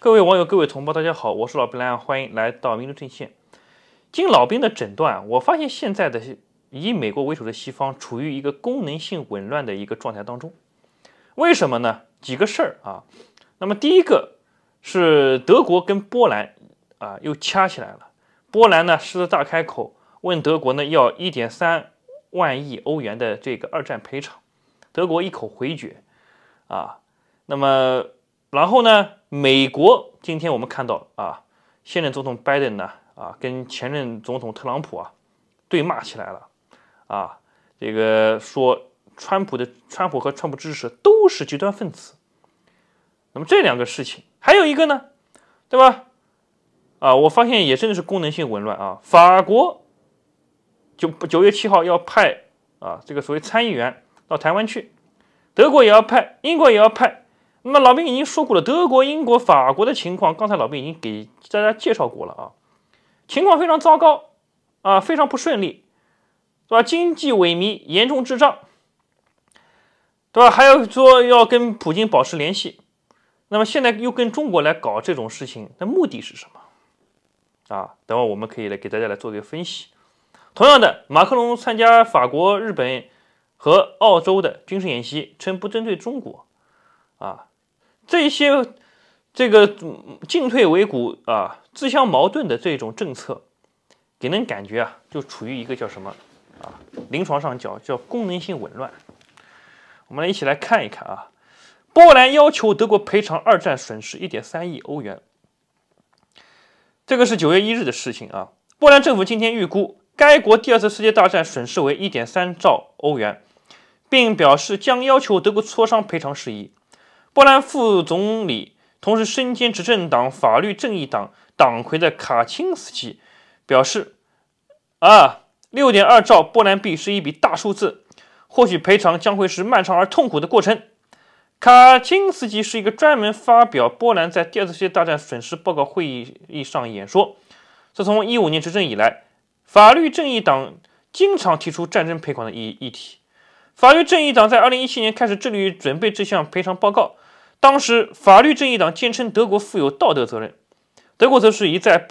各位网友，各位同胞，大家好，我是老兵蓝，欢迎来到民族阵线。经老兵的诊断，我发现现在的以美国为首的西方处于一个功能性紊乱的一个状态当中。为什么呢？几个事儿啊。那么第一个是德国跟波兰啊又掐起来了。波兰呢狮子大开口，问德国呢要一点三万亿欧元的这个二战赔偿，德国一口回绝啊。那么然后呢？美国今天我们看到啊，现任总统拜登呢啊，跟前任总统特朗普啊对骂起来了啊。这个说川普的川普和川普支持者都是极端分子。那么这两个事情，还有一个呢，对吧？啊，我发现也真的是功能性紊乱啊。法国九九月七号要派啊这个所谓参议员到台湾去，德国也要派，英国也要派。那么老兵已经说过了，德国、英国、法国的情况，刚才老兵已经给大家介绍过了啊，情况非常糟糕啊，非常不顺利，对吧？经济萎靡，严重滞胀，对吧？还要说要跟普京保持联系，那么现在又跟中国来搞这种事情，那目的是什么？啊，等会我们可以来给大家来做个分析。同样的，马克龙参加法国、日本和澳洲的军事演习，称不针对中国，啊。这些这个进退维谷啊、自相矛盾的这种政策，给人感觉啊，就处于一个叫什么啊？临床上讲叫功能性紊乱。我们来一起来看一看啊。波兰要求德国赔偿二战损失一点三亿欧元，这个是九月一日的事情啊。波兰政府今天预估该国第二次世界大战损失为一点三兆欧元，并表示将要求德国磋商赔偿事宜。波兰副总理，同时身兼执政党法律正义党党魁的卡钦斯基表示：“啊，六点二兆波兰币是一笔大数字，或许赔偿将会是漫长而痛苦的过程。”卡钦斯基是一个专门发表波兰在第二次世界大战损失报告会议议上演说。自从一五年执政以来，法律正义党经常提出战争赔款的议议题。法律正义党在二零一七年开始致力于准备这项赔偿报告。当时，法律正义党坚称德国负有道德责任，德国则是一再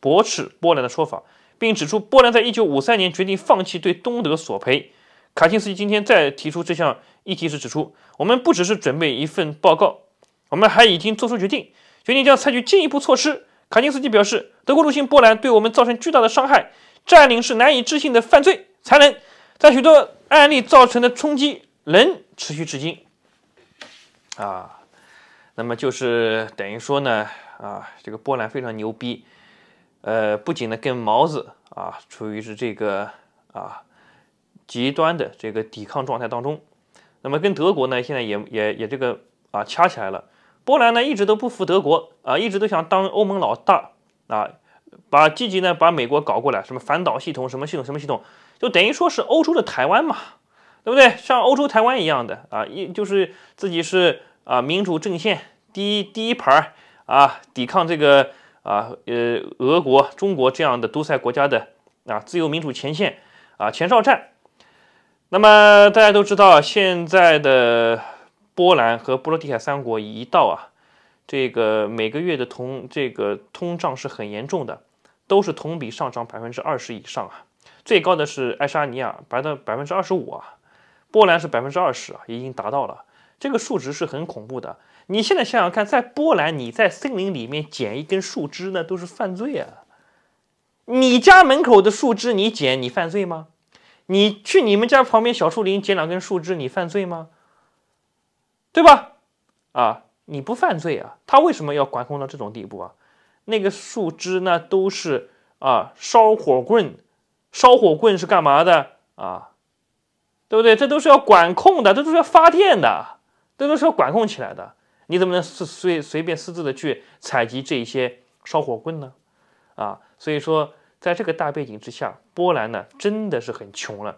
驳斥波兰的说法，并指出波兰在一九五三年决定放弃对东德索赔。卡钦斯基今天在提出这项议题时指出：“我们不只是准备一份报告，我们还已经做出决定，决定将采取进一步措施。”卡钦斯基表示：“德国入侵波兰对我们造成巨大的伤害，占领是难以置信的犯罪，残能在许多案例造成的冲击仍持续至今。”啊。那么就是等于说呢，啊，这个波兰非常牛逼，呃，不仅呢跟毛子啊处于是这个啊极端的这个抵抗状态当中，那么跟德国呢现在也也也这个啊掐起来了。波兰呢一直都不服德国啊，一直都想当欧盟老大啊，把积极呢把美国搞过来，什么反导系统，什么系统什么系统，就等于说是欧洲的台湾嘛，对不对？像欧洲台湾一样的啊，一就是自己是。啊，民主阵线第一第一盘啊，抵抗这个啊，呃，俄国、中国这样的独裁国家的啊，自由民主前线啊，前哨战。那么大家都知道，现在的波兰和波罗的海三国一道啊，这个每个月的通这个通胀是很严重的，都是同比上涨百分之二十以上啊，最高的是爱沙尼亚，达到百分之二十五啊，波兰是百分之二十啊，已经达到了。这个数值是很恐怖的。你现在想想看，在波兰，你在森林里面捡一根树枝，那都是犯罪啊！你家门口的树枝你捡，你犯罪吗？你去你们家旁边小树林捡两根树枝，你犯罪吗？对吧？啊，你不犯罪啊？他为什么要管控到这种地步啊？那个树枝呢，都是啊，烧火棍，烧火棍是干嘛的啊？对不对？这都是要管控的，这都是要发电的。这都是管控起来的，你怎么能随随便私自的去采集这一些烧火棍呢？啊，所以说，在这个大背景之下，波兰呢真的是很穷了。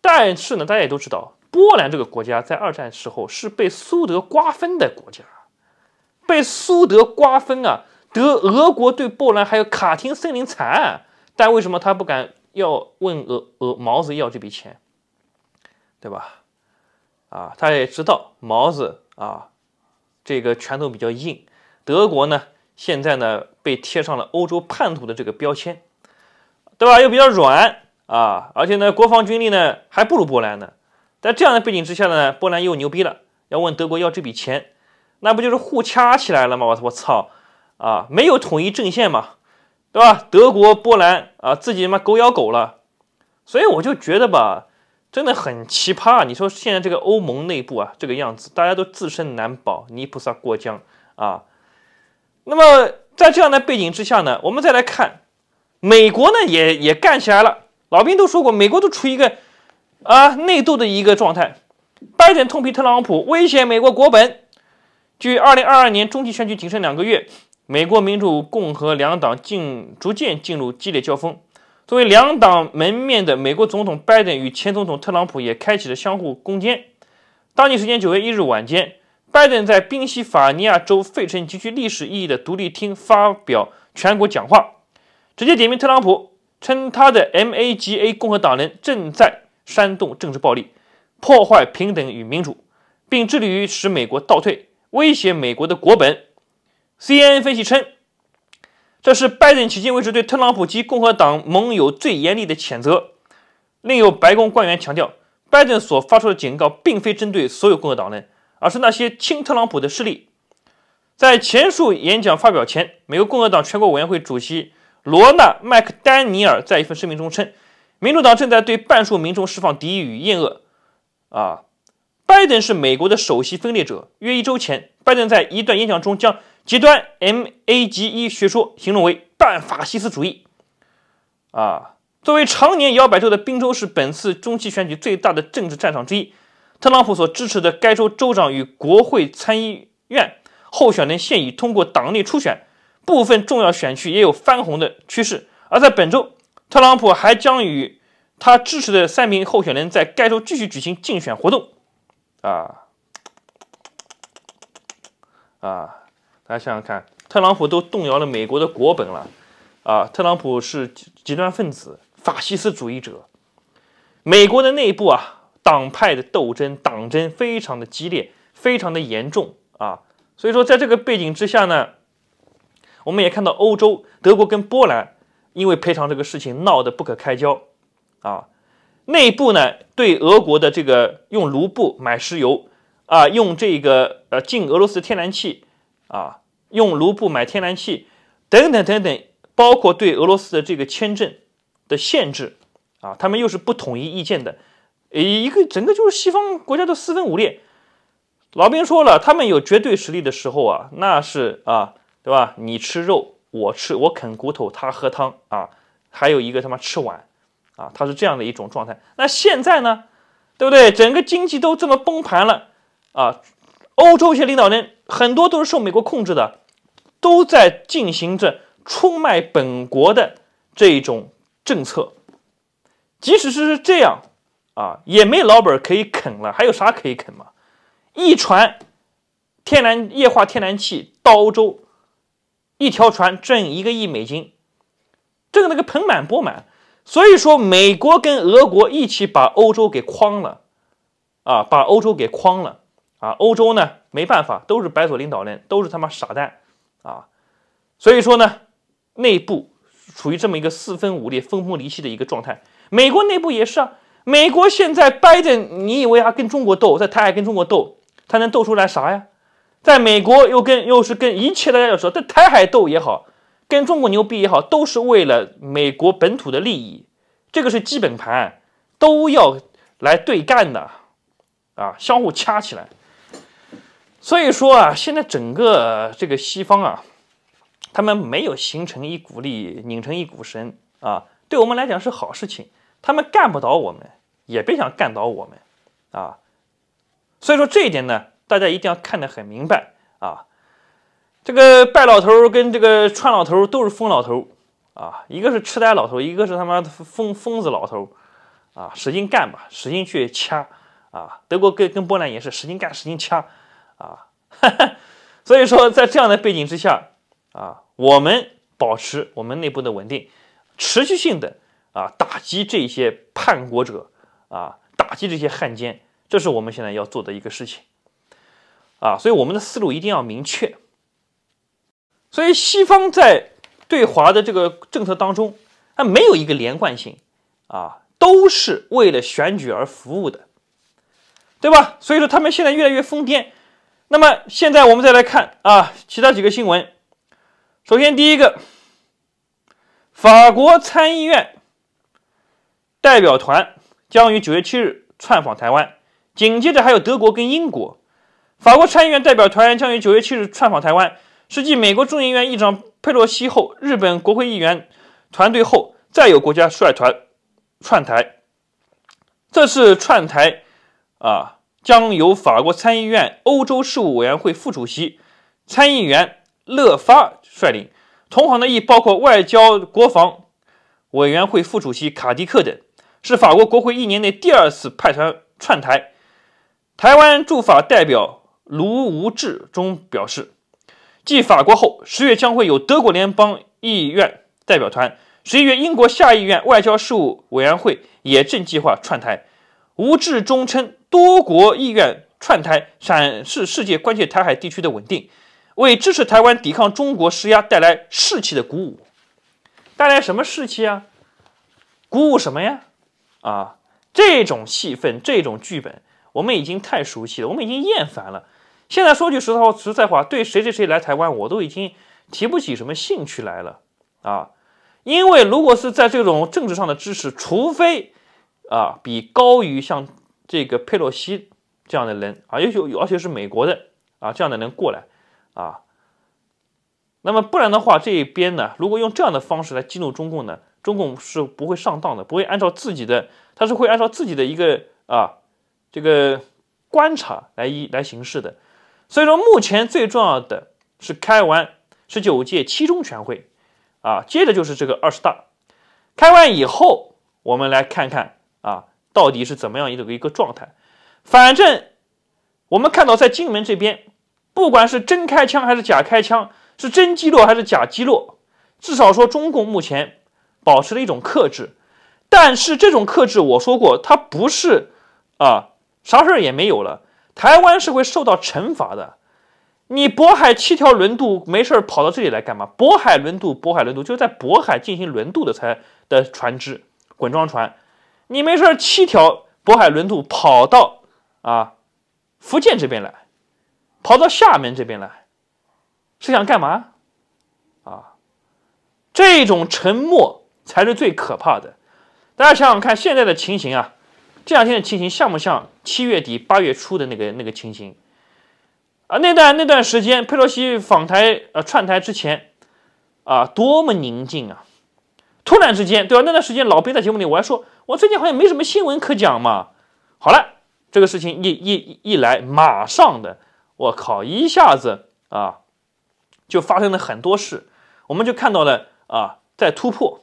但是呢，大家也都知道，波兰这个国家在二战时候是被苏德瓜分的国家，被苏德瓜分啊，德俄国对波兰还有卡廷森林惨案，但为什么他不敢要问俄俄毛子要这笔钱，对吧？啊，他也知道毛子啊，这个拳头比较硬。德国呢，现在呢被贴上了欧洲叛徒的这个标签，对吧？又比较软啊，而且呢，国防军力呢还不如波兰呢。在这样的背景之下呢，波兰又牛逼了，要问德国要这笔钱，那不就是互掐起来了吗？我我操啊，没有统一阵线嘛，对吧？德国波兰啊，自己妈狗咬狗了。所以我就觉得吧。真的很奇葩啊！你说现在这个欧盟内部啊，这个样子，大家都自身难保，泥菩萨过江啊。那么在这样的背景之下呢，我们再来看，美国呢也也干起来了。老兵都说过，美国都处于一个啊内斗的一个状态。拜登痛批特朗普，威胁美国国本。距二零二二年中期选举仅剩两个月，美国民主、共和两党进逐渐进入激烈交锋。作为两党门面的美国总统拜登与前总统特朗普也开启了相互攻坚。当地时间9月1日晚间，拜登在宾夕法尼亚州费城极具历史意义的独立厅发表全国讲话，直接点名特朗普，称他的 MAGA 共和党人正在煽动政治暴力，破坏平等与民主，并致力于使美国倒退，威胁美国的国本。CNN 分析称。这是拜登迄今为止对特朗普及共和党盟友最严厉的谴责。另有白宫官员强调，拜登所发出的警告并非针对所有共和党人，而是那些亲特朗普的势力。在前述演讲发表前，美国共和党全国委员会主席罗纳·麦克丹尼尔在一份声明中称，民主党正在对半数民众释放敌意与厌恶。啊，拜登是美国的首席分裂者。约一周前，拜登在一段演讲中将。极端 MAGA 学说形容为半法西斯主义。啊，作为常年摇摆州的宾州是本次中期选举最大的政治战场之一，特朗普所支持的该州州长与国会参议院候选人现已通过党内初选，部分重要选区也有翻红的趋势。而在本周，特朗普还将与他支持的三名候选人在该州继续举行竞选活动。啊，啊。大家想想看，特朗普都动摇了美国的国本了，啊，特朗普是极端分子、法西斯主义者，美国的内部啊，党派的斗争、党争非常的激烈，非常的严重啊，所以说在这个背景之下呢，我们也看到欧洲、德国跟波兰因为赔偿这个事情闹得不可开交啊，内部呢对俄国的这个用卢布买石油啊，用这个呃进俄罗斯天然气啊。用卢布买天然气，等等等等，包括对俄罗斯的这个签证的限制啊，他们又是不统一意见的，一个整个就是西方国家都四分五裂。老兵说了，他们有绝对实力的时候啊，那是啊，对吧？你吃肉，我吃我啃骨头，他喝汤啊，还有一个他妈吃碗啊，他是这样的一种状态。那现在呢，对不对？整个经济都这么崩盘了啊，欧洲一些领导人很多都是受美国控制的。都在进行着出卖本国的这一种政策，即使是是这样啊，也没老本可以啃了，还有啥可以啃吗？一船天然液化天然气到欧洲，一条船挣一个亿美金，挣那个盆满钵满。所以说，美国跟俄国一起把欧洲给框了啊，把欧洲给框了啊！欧洲呢，没办法，都是白左领导人，都是他妈傻蛋。啊，所以说呢，内部处于这么一个四分五裂、分崩离析的一个状态。美国内部也是啊，美国现在掰着，你以为他跟中国斗，在台海跟中国斗，他能斗出来啥呀？在美国又跟又是跟一切，大家要说在台海斗也好，跟中国牛逼也好，都是为了美国本土的利益，这个是基本盘，都要来对干的，啊，相互掐起来。所以说啊，现在整个这个西方啊，他们没有形成一股力，拧成一股绳啊，对我们来讲是好事情。他们干不倒我们，也别想干倒我们啊。所以说这一点呢，大家一定要看得很明白啊。这个拜老头跟这个串老头都是疯老头啊，一个是痴呆老头，一个是他妈疯疯子老头啊，使劲干吧，使劲去掐啊。德国跟跟波兰也是使劲干，使劲掐。啊，所以说，在这样的背景之下，啊，我们保持我们内部的稳定，持续性的啊打击这些叛国者，啊，打击这些汉奸，这是我们现在要做的一个事情，啊，所以我们的思路一定要明确。所以西方在对华的这个政策当中，它没有一个连贯性，啊，都是为了选举而服务的，对吧？所以说，他们现在越来越疯癫。那么现在我们再来看啊，其他几个新闻。首先，第一个，法国参议院代表团将于九月七日窜访台湾，紧接着还有德国跟英国。法国参议院代表团将于九月七日窜访台湾，是继美国众议院议长佩洛西后，日本国会议员团队后，再有国家率团窜台。这是串台啊。将由法国参议院欧洲事务委员会副主席参议员勒发率领，同行的亦包括外交国防委员会副主席卡迪克等，是法国国会一年内第二次派团串台。台湾驻法代表卢无志中表示，继法国后，十月将会有德国联邦议院代表团，十一月英国下议院外交事务委员会也正计划串台。吴志中称。多国意愿串台，展示世界关切台海地区的稳定，为支持台湾抵抗中国施压带来士气的鼓舞，带来什么士气啊？鼓舞什么呀？啊，这种戏份，这种剧本，我们已经太熟悉了，我们已经厌烦了。现在说句实话，实在话，对谁谁谁来台湾，我都已经提不起什么兴趣来了啊！因为如果是在这种政治上的支持，除非啊，比高于像。这个佩洛西这样的人啊，尤其而且是美国的啊，这样的人过来啊，那么不然的话，这一边呢，如果用这样的方式来激怒中共呢，中共是不会上当的，不会按照自己的，他是会按照自己的一个啊，这个观察来一来行事的。所以说，目前最重要的是开完十九届七中全会啊，接着就是这个二十大开完以后，我们来看看啊。到底是怎么样一个一个状态？反正我们看到在金门这边，不管是真开枪还是假开枪，是真击落还是假击落，至少说中共目前保持了一种克制。但是这种克制，我说过，它不是啊，啥事儿也没有了。台湾是会受到惩罚的。你渤海七条轮渡没事儿跑到这里来干嘛？渤海轮渡，渤海轮渡就是在渤海进行轮渡的才的船只，滚装船。你没事，七条渤海轮渡跑到啊福建这边来，跑到厦门这边来，是想干嘛？啊，这种沉默才是最可怕的。大家想想看，现在的情形啊，这两天的情形像不像七月底八月初的那个那个情形？啊，那段那段时间，佩洛西访台呃串台之前，啊，多么宁静啊！突然之间，对吧？那段时间，老兵在节目里，我还说，我最近好像没什么新闻可讲嘛。好了，这个事情一一一来，马上的，我靠，一下子啊，就发生了很多事。我们就看到了啊，在突破。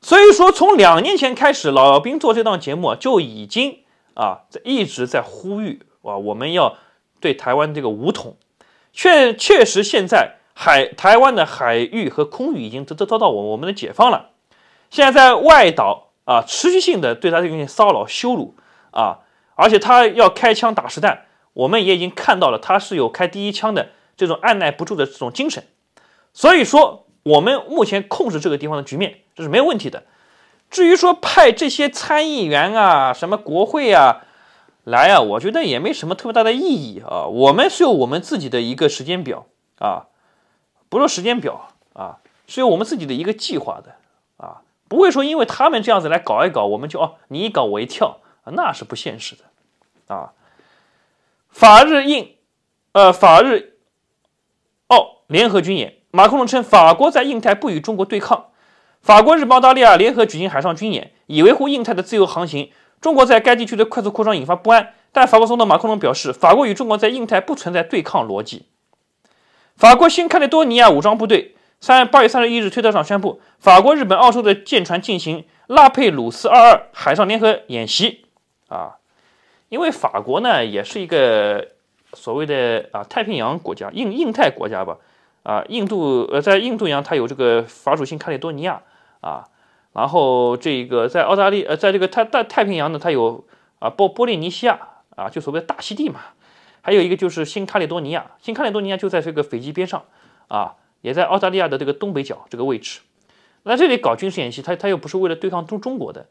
所以说，从两年前开始，老兵做这档节目就已经啊，一直在呼吁啊，我们要对台湾这个武统。确确实，现在海台湾的海域和空域已经得得到我我们的解放了。现在在外岛啊，持续性的对他进行骚扰、羞辱啊，而且他要开枪打实弹，我们也已经看到了，他是有开第一枪的这种按耐不住的这种精神。所以说，我们目前控制这个地方的局面，这是没有问题的。至于说派这些参议员啊、什么国会啊来啊，我觉得也没什么特别大的意义啊。我们是有我们自己的一个时间表啊，不是时间表啊，是有我们自己的一个计划的。不会说，因为他们这样子来搞一搞，我们就哦，你一搞我一跳，那是不现实的，啊。法日印，呃，法日澳联合军演。马克龙称，法国在印太不与中国对抗。法国、日、本、澳大利亚联合举行海上军演，以维护印太的自由航行。中国在该地区的快速扩张引发不安，但法国总统马克龙表示，法国与中国在印太不存在对抗逻辑。法国新开的多尼亚武装部队。三八月三十一日，推特上宣布，法国、日本、澳洲的舰船进行“拉佩鲁斯二二”海上联合演习。啊，因为法国呢，也是一个所谓的啊太平洋国家、印印太国家吧。啊，印度呃，在印度洋它有这个法属新卡里多尼亚。啊，然后这个在澳大利呃在这个太大太平洋呢，它有啊波波利尼西亚。啊，就所谓的大溪地嘛。还有一个就是新卡里多尼亚，新卡里多尼亚就在这个斐济边上。啊。也在澳大利亚的这个东北角这个位置，那这里搞军事演习，他他又不是为了对抗中中国的，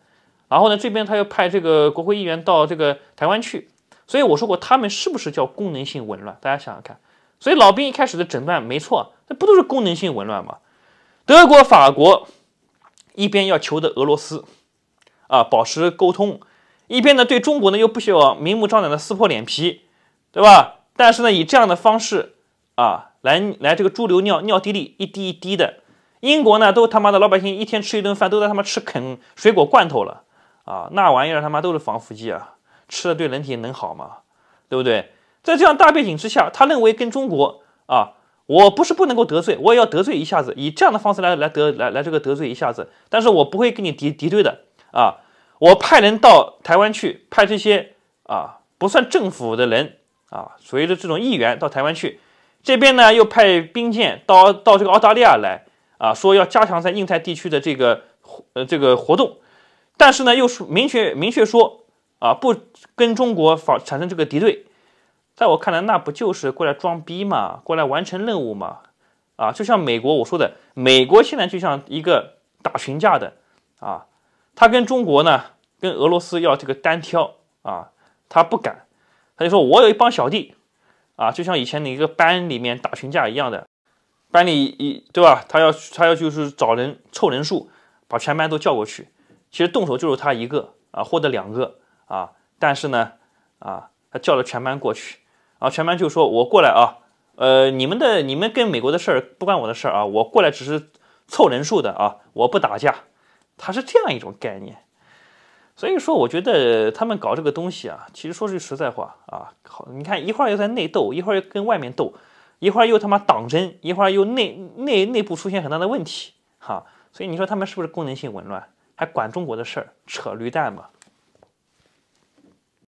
然后呢，这边他又派这个国会议员到这个台湾去，所以我说过，他们是不是叫功能性紊乱？大家想想看，所以老兵一开始的诊断没错，那不都是功能性紊乱吗？德国、法国一边要求的俄罗斯啊保持沟通，一边呢对中国呢又不希望明目张胆的撕破脸皮，对吧？但是呢，以这样的方式啊。来来，这个猪流尿，尿滴里一滴一滴的。英国呢，都他妈的老百姓一天吃一顿饭，都在他妈吃啃水果罐头了啊！那玩意儿他妈都是防腐剂啊，吃了对人体能好吗？对不对？在这样大背景之下，他认为跟中国啊，我不是不能够得罪，我也要得罪一下子，以这样的方式来来得来来这个得罪一下子。但是我不会跟你敌敌对的啊！我派人到台湾去，派这些啊不算政府的人啊，所谓的这种议员到台湾去。这边呢又派兵舰到到这个澳大利亚来啊，说要加强在印太地区的这个呃这个活动，但是呢又明确明确说啊不跟中国反产生这个敌对，在我看来那不就是过来装逼嘛，过来完成任务嘛啊，就像美国我说的，美国现在就像一个打群架的啊，他跟中国呢跟俄罗斯要这个单挑啊，他不敢，他就说我有一帮小弟。啊，就像以前你一个班里面打群架一样的，班里一，对吧？他要他要就是找人凑人数，把全班都叫过去。其实动手就是他一个啊，或者两个啊。但是呢，啊，他叫了全班过去，啊，全班就说：“我过来啊，呃，你们的你们跟美国的事儿不关我的事儿啊，我过来只是凑人数的啊，我不打架。”他是这样一种概念。所以说，我觉得他们搞这个东西啊，其实说句实在话啊，好，你看一会儿又在内斗，一会儿又跟外面斗，一会儿又他妈党争，一会儿又内内内部出现很大的问题，哈，所以你说他们是不是功能性紊乱？还管中国的事儿，扯驴蛋吧？